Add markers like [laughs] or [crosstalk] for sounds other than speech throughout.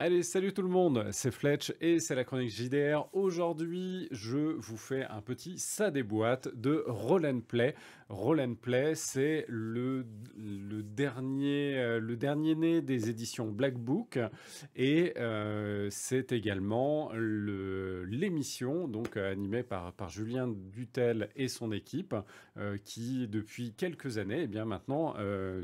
Allez, salut tout le monde, c'est Fletch et c'est la chronique JDR. Aujourd'hui, je vous fais un petit ça des boîtes de Roland and Play. Roland Play, c'est le, dernier, euh, le dernier né des éditions Black Book et euh, c'est également l'émission donc euh, animée par, Julien Dutel et son équipe qui, depuis quelques années, et eh bien maintenant,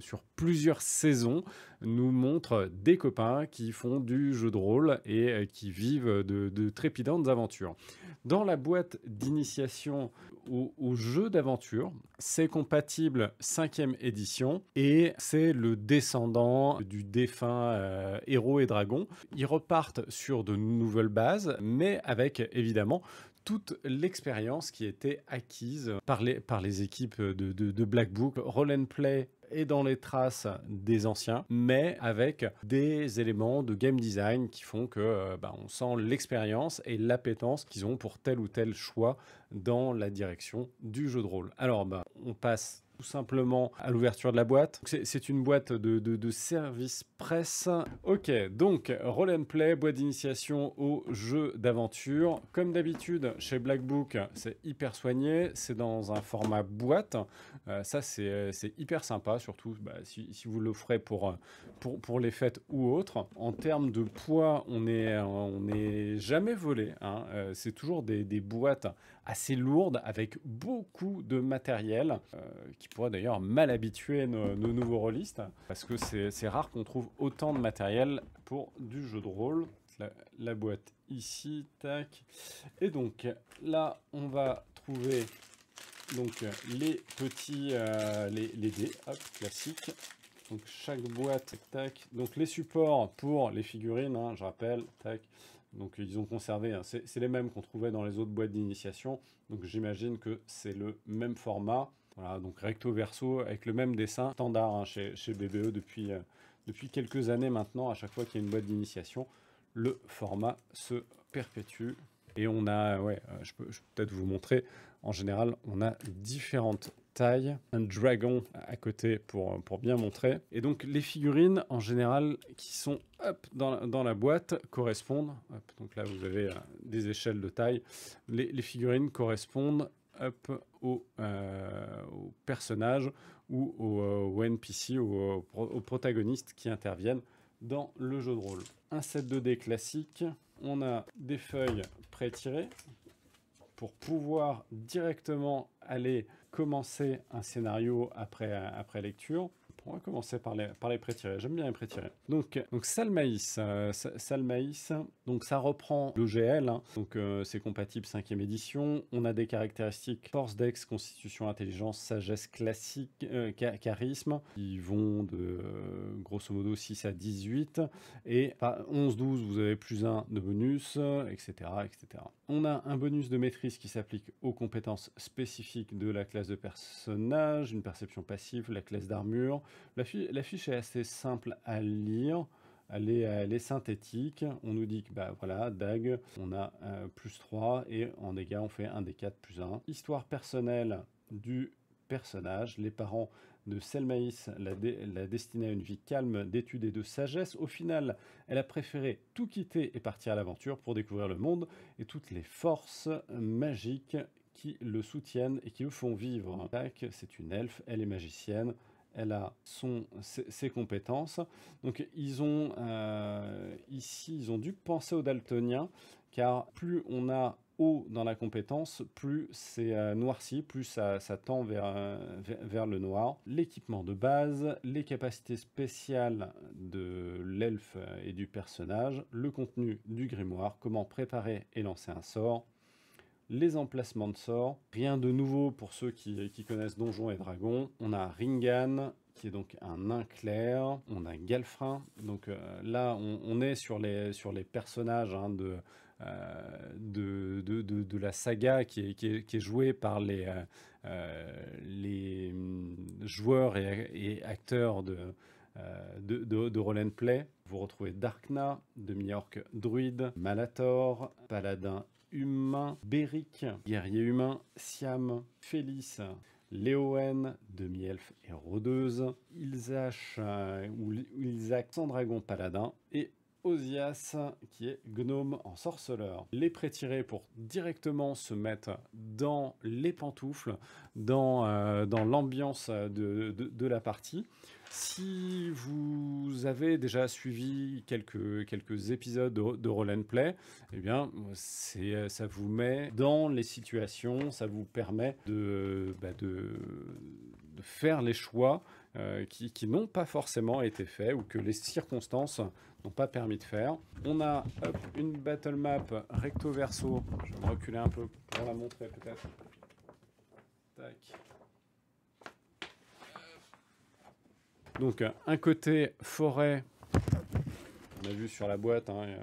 sur plusieurs saisons, nous montre des copains qui font du jeu de rôle et euh, qui vivent de, trépidantes aventures. Dans la boîte d'initiation au, jeu d'aventure, c'est compatible 5e édition et c'est le descendant du défunt euh, héros et dragon. Ils repartent sur de nouvelles bases, mais avec évidemment toute l'expérience qui était acquise par les, par les équipes de, de Black Book, Roll and Play et dans les traces des anciens, mais avec des éléments de game design qui font que euh, bah, on sent l'expérience et l'appétence qu'ils ont pour tel ou tel choix dans la direction du jeu de rôle. Alors, bah, on passe tout simplement à l'ouverture de la boîte. C'est une boîte de, service presse. Ok, donc Roll and Play, boîte d'initiation au jeu d'aventure. Comme d'habitude, chez Black Book, c'est hyper soigné, c'est dans un format boîte. Euh, ça, c'est hyper sympa, surtout bah, si, vous l'offrez pour, pour, pour, les fêtes ou autres. En termes de poids, on n'est on est jamais volé. Hein. Euh, c'est toujours des, boîtes assez lourdes avec beaucoup de matériel euh, qui pourrait d'ailleurs mal habituer nos, nouveaux rôlistes, parce que c'est rare qu'on trouve autant de matériel pour du jeu de rôle. La, boîte ici, tac. Et donc là, on va trouver donc les petits euh, les, les, dés, hop, classique. Donc chaque boîte, tac. Donc les supports pour les figurines, hein, je rappelle, tac. Donc ils ont conservé, hein, c'est les mêmes qu'on trouvait dans les autres boîtes d'initiation. Donc j'imagine que c'est le même format. Voilà, donc recto verso avec le même dessin standard hein, chez, chez, BBE depuis, euh, depuis quelques années maintenant. À chaque fois qu'il y a une boîte d'initiation, le format se perpétue. Et on a, euh, ouais, euh, je peux, peut-être vous montrer, en général, on a différentes tailles, un dragon à côté pour, pour bien montrer. Et donc les figurines, en général, qui sont hop, dans, la, dans la boîte, correspondent, donc là vous avez des échelles de taille, les, les figurines correspondent euh, au, personnage ou au, NPC, ou aux au protagonistes qui interviennent dans le jeu de rôle. Un set de dés classique, on a des feuilles pré-tirées pour pouvoir directement aller commencer un scénario après lecture on va commencer par les, par les prétirés. J'aime bien les prétirés. Donc, donc Salmaïs euh, Donc, ça reprend l'OGL. Hein. Donc, euh, c'est compatible 5e édition. On a des caractéristiques force, dex, constitution, intelligence, sagesse classique, euh, charisme. Ils vont de grosso modo 6 à 18. Et 11-12, vous avez plus 1 de bonus, etc., etc. On a un bonus de maîtrise qui s'applique aux compétences spécifiques de la classe de personnage, une perception passive, la classe d'armure, la, fiche est assez simple à lire. Elle est, synthétique. On nous dit que, bah voilà, DAG, on a euh, plus 3 et en dégâts, on fait 1 des 4 plus 1. Histoire personnelle du personnage. Les parents de Selmaïs la, destinaient à une vie calme d'études et de sagesse. Au final, elle a préféré tout quitter et partir à l'aventure pour découvrir le monde et toutes les forces magiques qui le soutiennent et qui le font vivre. c'est une elfe, elle est magicienne, elle a ses, compétences. Donc ils ont euh, ici, ils ont dû penser aux daltoniens, car plus on a haut dans la compétence, plus c'est euh, noirci, plus ça, tend euh, vers, le noir. L'équipement de base, les capacités spéciales de l'elfe et du personnage, le contenu du grimoire, comment préparer et lancer un sort, les emplacements de sorts. Rien de nouveau pour ceux qui, connaissent Donjons et Dragons. On a Ringan, qui est donc un nain clair. On a Galfrin. Donc euh, là, on, est sur les, sur les personnages hein, euh, de, de, la saga qui est, qui jouée par les, euh, les hum, joueurs et, acteurs de, de, play. Vous retrouvez Darkna, demi-orc druide, Malator, paladin humain, Beric, guerrier humain, Siam, Félix, Léon, demi-elfe et rôdeuse, Ilzach euh, ou sans dragon paladin, et Osias, qui est gnome en sorceleur. Les prétirer pour directement se mettre dans les pantoufles, dans, euh, l'ambiance de, la partie. Si vous avez déjà suivi quelques, quelques épisodes de, de and Play, eh bien, ça vous met dans les situations, ça vous permet de bah, faire les choix euh, qui, n'ont pas forcément été faits ou que les circonstances n'ont pas permis de faire. On a une battle map recto verso. Je vais me reculer un peu pour la montrer peut-être. Donc un côté forêt on a vu sur la boîte, hein, euh,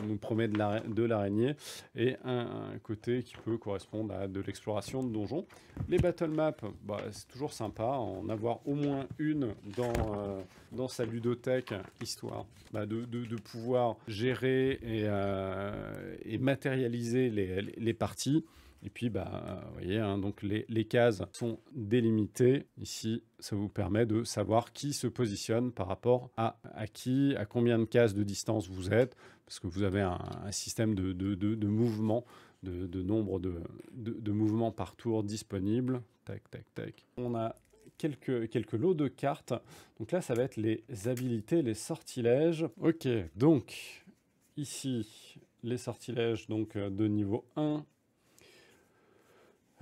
on nous promet de l'araignée, et un, côté qui peut correspondre à de l'exploration de donjons. Les battle maps, bah, c'est toujours sympa, en avoir au moins une dans, euh, dans sa ludothèque, histoire bah, de, pouvoir gérer et, euh, et matérialiser les, les parties. Et puis, bah, vous voyez, hein, donc les, cases sont délimitées. Ici, ça vous permet de savoir qui se positionne par rapport à, qui, à combien de cases de distance vous êtes, parce que vous avez un, système de, de, de, mouvement, de, nombre de, mouvements par tour disponible. Tac, tac, tac. On a quelques, lots de cartes. Donc là, ça va être les habilités, les sortilèges. Ok, donc ici, les sortilèges donc, euh, de niveau 1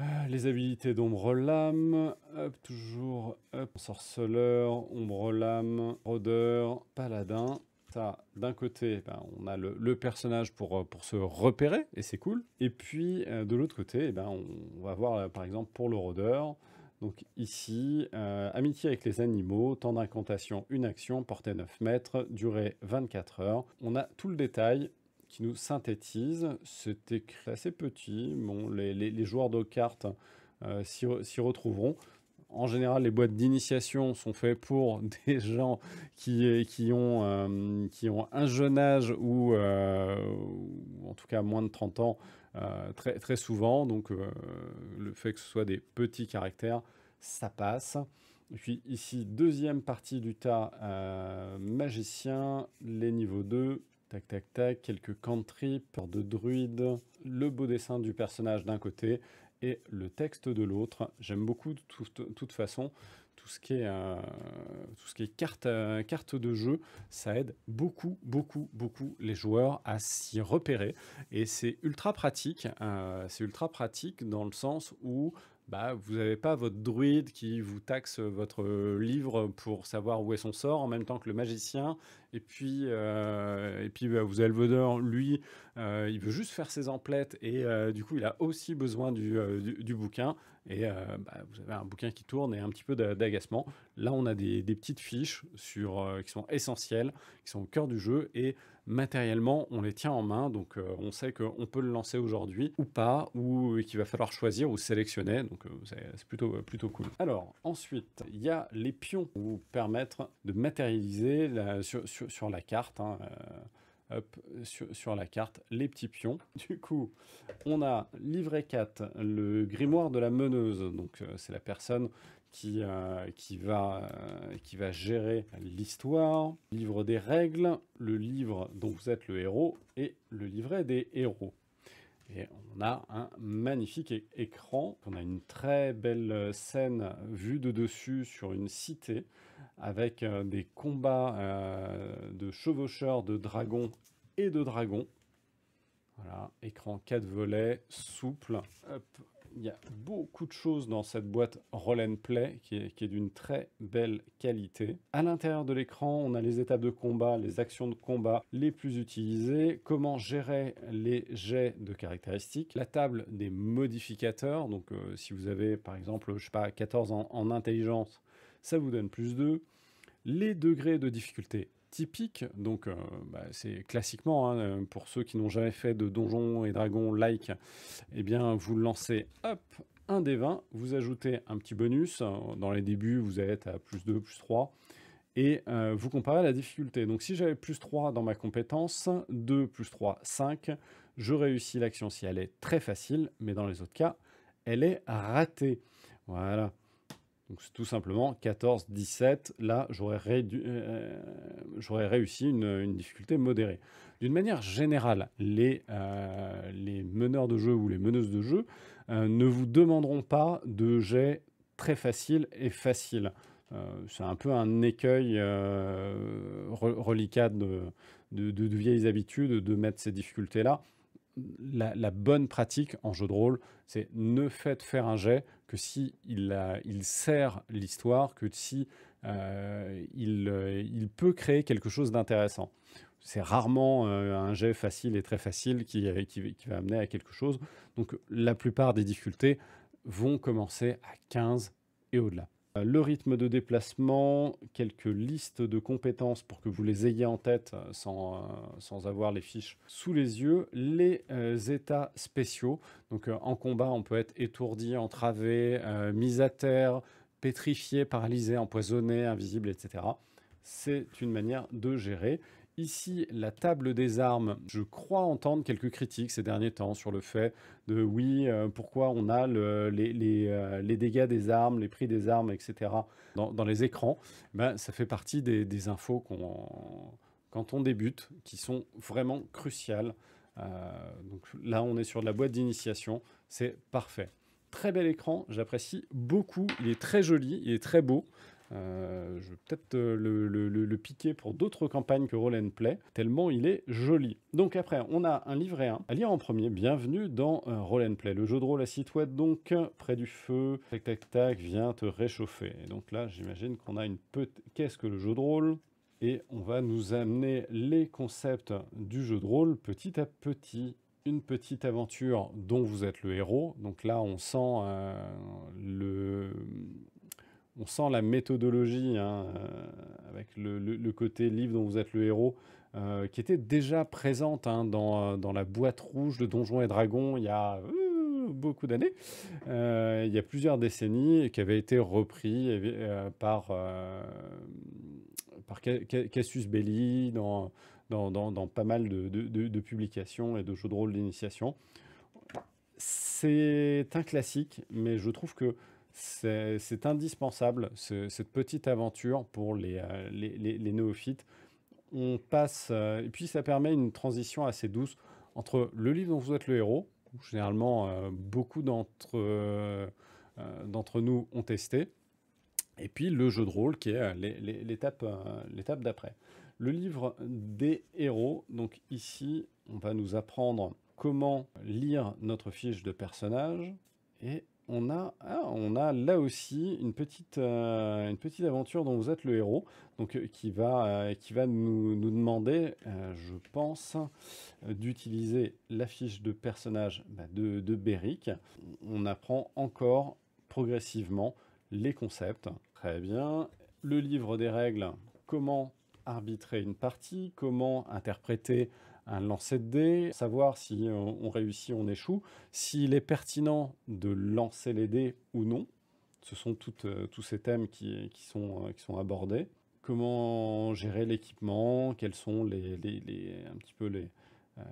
euh, les habilités d'ombre lame, toujours sorceleur, ombre lame, rôdeur, paladin. Ça, d'un côté, ben, on a le, personnage pour, euh, pour se repérer, et c'est cool. Et puis, euh, de l'autre côté, eh ben, on va voir, par exemple, pour le rôdeur, donc ici, amitié avec les animaux, temps d'incantation, une action, portée 9 mètres, durée 24 heures. On a tout le détail qui nous synthétise C'est écrit assez petit. Bon, les, joueurs de cartes euh, s'y retrouveront. En général, les boîtes d'initiation sont faites pour [laughs] des gens qui, ont, euh, qui ont un jeune âge ou, euh, en tout cas moins de 30 ans très, très souvent. Donc le fait que ce soit des petits caractères, ça passe. Et puis ici, deuxième partie du tas magicien, les niveaux 2, Tac, tac, tac, quelques peur de druides, le beau dessin du personnage d'un côté et le texte de l'autre. J'aime beaucoup de toute façon tout ce qui est, euh, tout ce qui est carte, euh, carte de jeu, ça aide beaucoup, beaucoup, beaucoup les joueurs à s'y repérer. Et c'est ultra pratique. Euh, c'est ultra pratique dans le sens où bah, vous n'avez pas votre druide qui vous taxe votre livre pour savoir où est son sort en même temps que le magicien. Et puis, euh, et puis bah, vous avez le vodeur, lui, euh, il veut juste faire ses emplettes et euh, du coup, il a aussi besoin du, du, bouquin. Et bah, vous avez un bouquin qui tourne et un petit peu d'agacement. Là, on a des, des petites fiches sur, qui sont essentielles, qui sont au cœur du jeu et matériellement, on les tient en main. Donc, euh, on sait qu'on peut le lancer aujourd'hui ou pas, ou qu'il va falloir choisir ou sélectionner. Donc, euh, c'est plutôt, euh, plutôt cool. Alors, ensuite, il y a les pions pour vous permettre de matérialiser la, sur, sur, la carte. Hein, sur, sur, la carte, les petits pions. [laughs] Du coup, on a livré 4, le grimoire de la meneuse. Donc, c'est la personne euh, euh, qui, va, gérer l'histoire, livre des règles, le livre dont vous êtes le héros et le livret des héros. Et on a un magnifique écran. On a une très belle euh, scène vue de dessus sur une cité avec des combats de chevaucheurs de dragons et de dragons. Voilà, écran 4 volets, souple il y a beaucoup de choses dans cette boîte Roll Play qui est, d'une très belle qualité. À l'intérieur de l'écran, on a les étapes de combat, les actions de combat les plus utilisées, comment gérer les jets de caractéristiques, la table des modificateurs. Donc, euh, si vous avez par exemple, je sais pas, 14 en, intelligence, ça vous donne plus 2 les degrés de difficulté typique. Donc, euh, bah, c'est classiquement, hein, euh, pour ceux qui n'ont jamais fait de donjons et dragons like, eh bien, vous lancez, un des 20, vous ajoutez un petit bonus. Euh, dans les débuts, vous êtes à plus 2, plus 3. Et vous comparez la difficulté. Donc si j'avais plus 3 dans ma compétence, 2 plus 3, 5, je réussis l'action si elle est très facile, mais dans les autres cas, elle est ratée. Voilà. Donc c'est tout simplement 14, 17. Là, j'aurais, euh, euh, réussi une, difficulté modérée. D'une manière générale, euh, les, meneurs de jeu ou les meneuses de jeu ne vous demanderont pas de jets très faciles et faciles. c'est un peu un écueil reliquat de vieilles habitudes de mettre ces difficultés-là la, bonne pratique en jeu de rôle, c'est ne faites faire un jet que si il, sert l'histoire, que si euh, euh, il, peut créer quelque chose d'intéressant. C'est rarement euh, un jet facile et très facile qui, qui, va amener à quelque chose. Donc la plupart des difficultés vont commencer à 15 et au-delà. Euh, le rythme de déplacement, quelques listes de compétences pour que vous les ayez en tête euh, euh, sans, avoir les fiches sous les yeux, les états spéciaux. Donc en combat, on peut être étourdi, entravé, mis à terre, pétrifié, paralysé, empoisonné, invisible, etc. C'est une manière de gérer. Ici, la table des armes, je crois entendre quelques critiques ces derniers temps sur le fait de oui, euh, pourquoi on a les, euh, les, dégâts des armes, les prix des armes, etc. dans, les écrans. Ben, ça fait partie des, infos qu'on, quand on débute qui sont vraiment cruciales. Euh, donc là, on est sur de la boîte d'initiation, c'est parfait. Très bel écran, j'apprécie beaucoup. Il est très joli, il est très beau. Euh, je vais peut-être euh, le, piquer pour d'autres campagnes que Roll Play, tellement il est joli. Donc après, on a un livret 1 à lire en premier. Bienvenue dans euh, Play, le jeu de rôle à citouette, donc euh, près du feu, tac tac tac, viens te réchauffer. Et donc là, j'imagine qu'on a une petite... Qu'est-ce que le jeu de rôle et on va nous amener les concepts du jeu de rôle petit à petit une petite aventure dont vous êtes le héros. Donc là, on sent le, on sent la méthodologie hein, euh, avec le, côté livre dont vous êtes le héros, euh, qui était déjà présente hein, euh, dans, la boîte rouge de Donjons et Dragons il y a beaucoup d'années, il y a plusieurs décennies, qui avait été repris par, par Cassius Belli dans, dans, pas mal de, de, publications et de jeux de rôle d'initiation. C'est un classique, mais je trouve que c'est indispensable, cette petite aventure pour euh, les, les, les, néophytes. On passe, euh, et puis ça permet une transition assez douce entre le livre dont vous êtes le héros, généralement euh, beaucoup d'entre d'entre nous ont testé, et puis le jeu de rôle qui est l'étape d'après. Le livre des héros, donc ici, on va nous apprendre comment lire notre fiche de personnage et on a, ah, on a là aussi une petite, euh, une petite aventure dont vous êtes le héros, donc euh, qui va, euh, qui va nous, demander, je pense, d'utiliser la fiche de personnage bah, de, de Beric. On apprend encore progressivement les concepts. Très bien. Le livre des règles, comment arbitrer une partie, comment interpréter un lancer de dés, savoir si on, réussit réussit, on échoue, s'il est pertinent de lancer les dés ou non. Ce sont euh, tous ces thèmes euh, qui, sont, abordés. Comment gérer l'équipement, quelles sont les, un petit peu euh,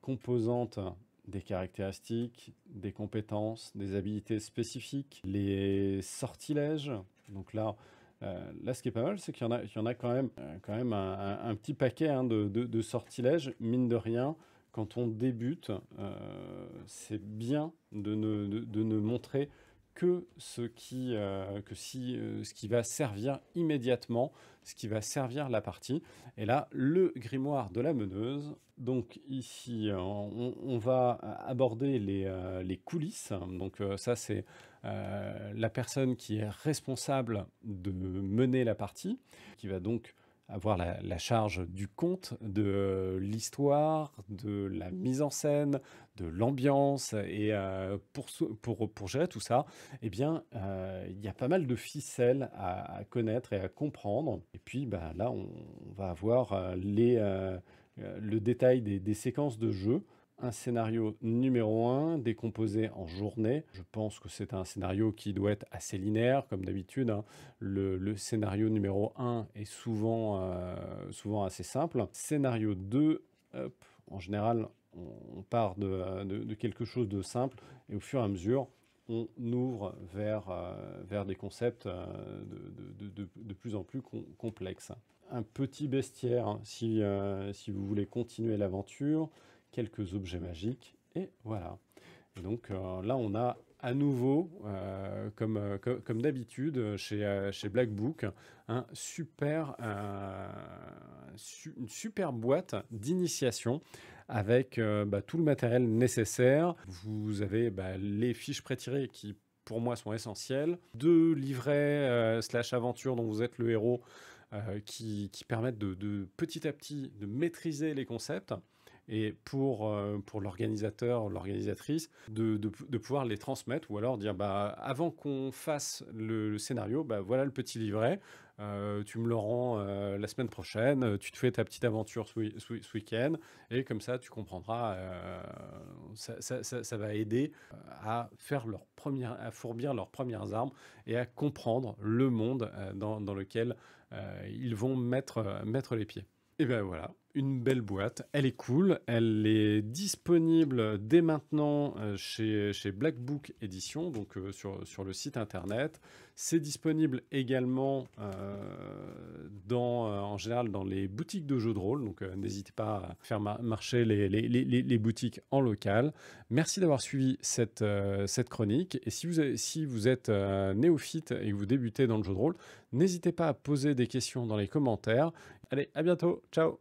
composantes des caractéristiques, des compétences, des habilités spécifiques, les sortilèges. Donc là, euh, là, ce qui est pas mal, c'est qu'il y en a, quand même, euh, quand même un, petit paquet hein, de, de, sortilèges, mine de rien. Quand on débute, euh, c'est bien de ne, de ne, montrer que ce qui, euh, que si, euh, ce qui va servir immédiatement, ce qui va servir la partie. Et là, le grimoire de la meneuse. Donc ici, euh, on, va aborder les, les coulisses. Donc ça, c'est la personne qui est responsable de mener la partie, qui va donc avoir la, charge du conte, de euh, l'histoire, de la mise en scène, de l'ambiance. Et euh, pour, pour, pour, gérer tout ça, eh bien, euh, il y a pas mal de ficelles à, connaître et à comprendre. Et puis bah, là, on, on va avoir les, le détail des, des séquences de jeu un scénario numéro 1 décomposé en journée. Je pense que c'est un scénario qui doit être assez linéaire, comme d'habitude. Hein. Le, scénario numéro 1 est souvent, euh, souvent assez simple. Scénario 2, en général, on, part de, quelque chose de simple et au fur et à mesure, on ouvre vers, euh, vers des concepts euh, de, plus en plus complexes. Un petit bestiaire, hein, si, si vous voulez continuer l'aventure quelques objets magiques, et voilà. Et donc euh, là, on a à nouveau, euh, comme, euh, comme, d'habitude chez, chez Black Book, super, une super boîte d'initiation avec bah, tout le matériel nécessaire. Vous avez bah, les fiches prétirées qui pour moi sont essentielles, deux livrets slash aventure dont vous êtes le héros qui, permettent de, petit à petit de maîtriser les concepts et pour, euh, pour l'organisateur, l'organisatrice, de, de, pouvoir les transmettre ou alors dire bah, avant qu'on fasse le, scénario, bah, voilà le petit livret, euh, tu me le rends euh, la semaine prochaine, tu te fais ta petite aventure ce, week-end, et comme ça tu comprendras, ça, va aider à, faire leur première, à fourbir leurs premières armes et à comprendre le monde dans, dans lequel ils vont mettre, mettre les pieds. Et ben voilà, une belle boîte, elle est cool, elle est disponible dès maintenant euh, chez, chez Black Book Edition, donc euh, sur, sur le site internet. C'est disponible également euh, dans, en général dans les boutiques de jeux de rôle, donc n'hésitez pas à faire marcher les, les, les, les, boutiques en local. Merci d'avoir suivi cette, cette chronique, et si vous, avez, si vous êtes néophyte et que vous débutez dans le jeu de rôle, n'hésitez pas à poser des questions dans les commentaires. Allez, à bientôt, ciao